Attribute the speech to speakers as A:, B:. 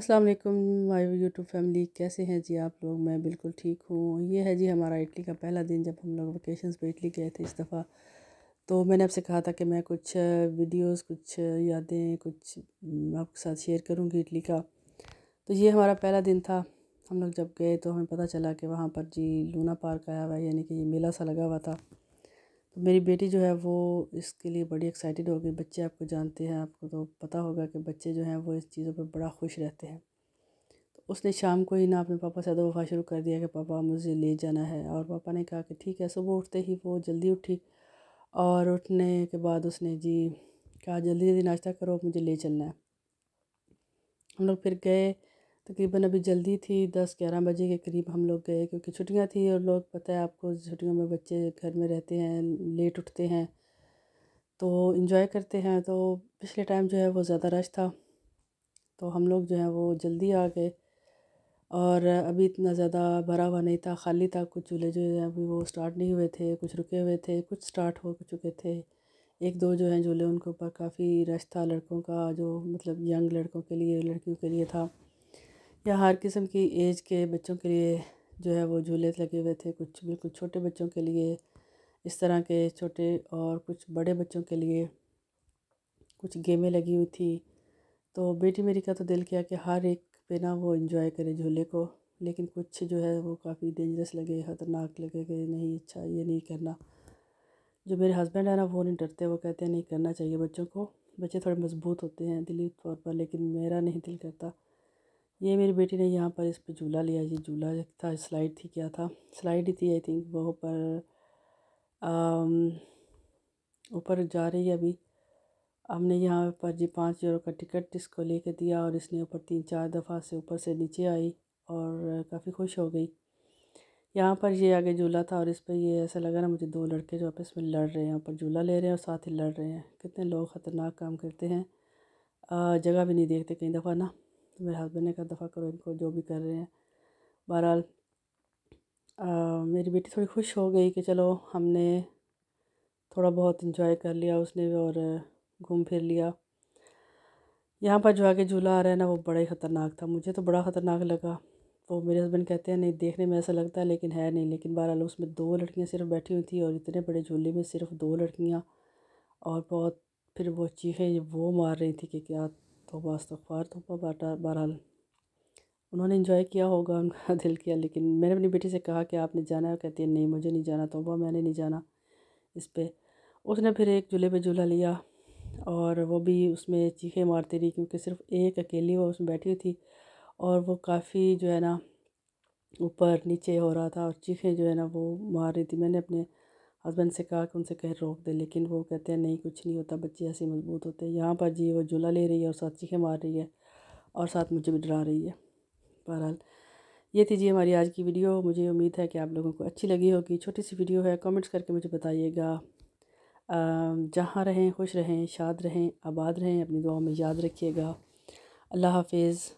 A: अस्सलाम वालेकुम my YouTube family कैसे हैं जी आप लोग मैं बिल्कुल ठीक हूँ ये है जी हमारा इटली का पहला दिन जब हम लोग वेकेशन पे इटली गए थे इस दफ़ा तो मैंने आपसे कहा था कि मैं कुछ वीडियोस कुछ यादें कुछ आपके साथ शेयर करूँगी इटली का तो ये हमारा पहला दिन था हम लोग जब गए तो हमें पता चला कि वहाँ पर जी लूना पार्क आया हुआ है यानी कि ये मेला सा लगा हुआ था तो मेरी बेटी जो है वो इसके लिए बड़ी एक्साइटेड हो गई बच्चे आपको जानते हैं आपको तो पता होगा कि बच्चे जो हैं वो इस चीज़ों पर बड़ा खुश रहते हैं तो उसने शाम को ही ना अपने पापा से वफा शुरू कर दिया कि पापा मुझे ले जाना है और पापा ने कहा कि ठीक है सुबह उठते ही वो जल्दी उठी और उठने के बाद उसने जी कहा जल्दी जल्दी नाश्ता करो मुझे ले चलना है हम लोग फिर गए तकरीबन अभी जल्दी थी दस ग्यारह बजे के करीब हम लोग गए क्योंकि छुट्टियां थी और लोग पता है आपको छुट्टियों में बच्चे घर में रहते हैं लेट उठते हैं तो इन्जॉय करते हैं तो पिछले टाइम जो है वो ज़्यादा रश था तो हम लोग जो है वो जल्दी आ गए और अभी इतना ज़्यादा भरा हुआ नहीं था खाली था कुछ चूल्हे जो है अभी वो स्टार्ट नहीं हुए थे कुछ रुके हुए थे कुछ स्टार्ट हो चुके थे एक दो जो हैं झूले उनके ऊपर काफ़ी रश था लड़कों का जो मतलब यंग लड़कों के लिए लड़कियों के लिए था यहाँ हर किस्म की एज के बच्चों के लिए जो है वो झूले लगे हुए थे कुछ बिल्कुल छोटे बच्चों के लिए इस तरह के छोटे और कुछ बड़े बच्चों के लिए कुछ गेमें लगी हुई थी तो बेटी मेरी का तो दिल किया कि हर एक पे ना वो इन्जॉय करे झूले को लेकिन कुछ जो है वो काफ़ी डेंजरस लगे ख़तरनाक लगे कि नहीं अच्छा ये नहीं करना जो मेरे हस्बैंड है ना वो नहीं डरते वो कहते हैं नहीं करना चाहिए बच्चों को बच्चे थोड़े मजबूत होते हैं दिली तौर पर लेकिन मेरा नहीं दिल करता ये मेरी बेटी ने यहाँ पर इस पर झूला लिया ये झूला था स्लाइड थी क्या था स्लाइड ही थी आई थिंक वो पर ऊपर जा रही है अभी हमने यहाँ पर जी पाँच यूरो का टिकट इसको लेके दिया और इसने ऊपर तीन चार दफ़ा से ऊपर से नीचे आई और काफ़ी खुश हो गई यहाँ पर ये आगे झूला था और इस पर ये ऐसा लगा ना मुझे दो लड़के जो आपस में लड़ रहे हैं ऊपर झूला ले रहे हैं और साथ ही लड़ रहे हैं कितने लोग ख़तरनाक काम करते हैं जगह भी नहीं देखते कई दफ़ा ना तो मेरे हस्बैंड ने कहा दफ़ा करो इनको जो भी कर रहे हैं बहरहाल मेरी बेटी थोड़ी खुश हो गई कि चलो हमने थोड़ा बहुत इंजॉय कर लिया उसने भी और घूम फिर लिया यहाँ पर जो आगे झूला आ रहा है ना वो बड़ा ही ख़तरनाक था मुझे तो बड़ा ख़तरनाक लगा तो मेरे हस्बैंड कहते हैं नहीं देखने में ऐसा लगता है लेकिन है नहीं लेकिन बहरहाल उसमें दो लड़कियाँ सिर्फ बैठी हुई थी और इतने बड़े झूले में सिर्फ दो लड़कियाँ और बहुत फिर वो चीखें वो मार रही थी कि क्या तोबा इस्तफ़ार तो तोबा बाटा बहरहाल उन्होंने इन्जॉय किया होगा उनका दिल किया लेकिन मैंने अपनी बेटी से कहा कि आपने जाना है कहती है नहीं मुझे नहीं जाना तोबा मैंने नहीं जाना इस पर उसने फिर एक झूले पर झूला लिया और वो भी उसमें चीखें मारती रही क्योंकि सिर्फ एक अकेली वो उसमें बैठी हुई थी और वो काफ़ी जो है ना ऊपर नीचे हो रहा था और चीखें जो है ना वो मार रही थी मैंने अपने हस्बैंड से कहा कि उनसे कह रोक दे लेकिन वो कहते हैं नहीं कुछ नहीं होता बच्चे ऐसे मजबूत होते हैं यहाँ पर जी वो झूला ले रही है और साथ चीखें मार रही है और साथ मुझे भी डरा रही है बहरहाल ये थी जी हमारी आज की वीडियो मुझे उम्मीद है कि आप लोगों को अच्छी लगी होगी छोटी सी वीडियो है कमेंट्स करके मुझे बताइएगा जहाँ रहें खुश रहें शाद रहें आबाद रहें अपनी दुआओं में याद रखिएगा अल्लाह हाफिज़